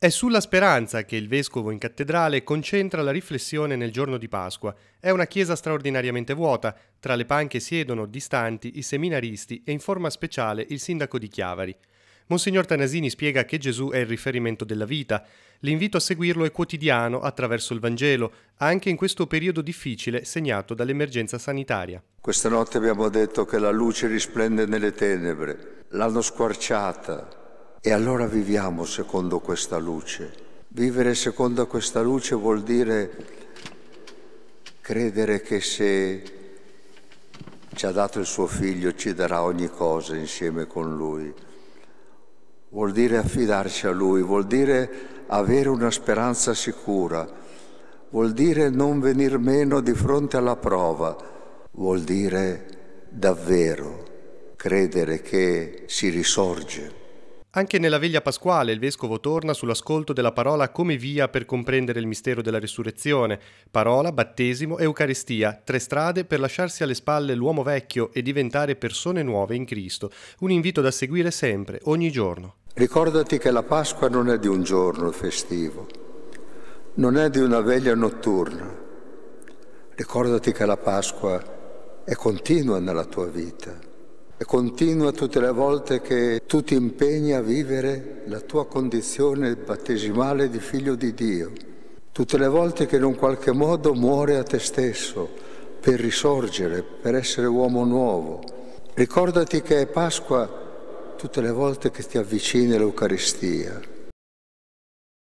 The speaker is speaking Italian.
È sulla speranza che il vescovo in cattedrale concentra la riflessione nel giorno di Pasqua. È una chiesa straordinariamente vuota, tra le panche siedono distanti i seminaristi e in forma speciale il sindaco di Chiavari. Monsignor Tanasini spiega che Gesù è il riferimento della vita. L'invito a seguirlo è quotidiano attraverso il Vangelo, anche in questo periodo difficile segnato dall'emergenza sanitaria. Questa notte abbiamo detto che la luce risplende nelle tenebre, l'hanno squarciata, e allora viviamo secondo questa luce. Vivere secondo questa luce vuol dire credere che se ci ha dato il suo figlio ci darà ogni cosa insieme con lui. Vuol dire affidarci a lui, vuol dire avere una speranza sicura, vuol dire non venir meno di fronte alla prova, vuol dire davvero credere che si risorge. Anche nella veglia pasquale il vescovo torna sull'ascolto della parola come via per comprendere il mistero della risurrezione, parola, battesimo, eucaristia, tre strade per lasciarsi alle spalle l'uomo vecchio e diventare persone nuove in Cristo, un invito da seguire sempre, ogni giorno. Ricordati che la Pasqua non è di un giorno festivo, non è di una veglia notturna. Ricordati che la Pasqua è continua nella tua vita continua tutte le volte che tu ti impegni a vivere la tua condizione battesimale di figlio di Dio, tutte le volte che in un qualche modo muore a te stesso per risorgere, per essere uomo nuovo. Ricordati che è Pasqua tutte le volte che ti avvicini all'Eucaristia.